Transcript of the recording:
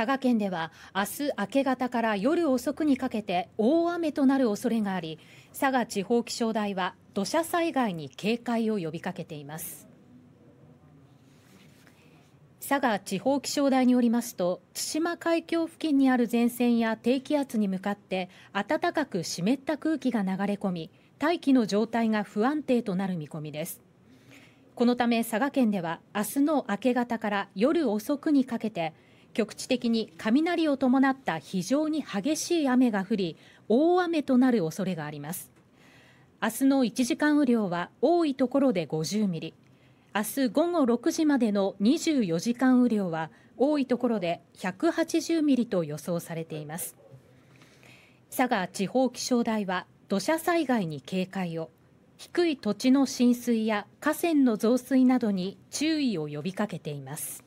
佐賀県では明日明け方から夜遅くにかけて大雨となる恐れがあり佐賀地方気象台は土砂災害に警戒を呼びかけています佐賀地方気象台によりますと対馬海峡付近にある前線や低気圧に向かって暖かく湿った空気が流れ込み大気の状態が不安定となる見込みですこのため佐賀県では明日の明け方から夜遅くにかけて局地的に雷を伴った非常に激しい雨が降り、大雨となる恐れがあります。明日の1時間雨量は多いところで50ミリ、明日午後6時までの24時間雨量は多いところで180ミリと予想されています。佐賀地方気象台は土砂災害に警戒を、低い土地の浸水や河川の増水などに注意を呼びかけています。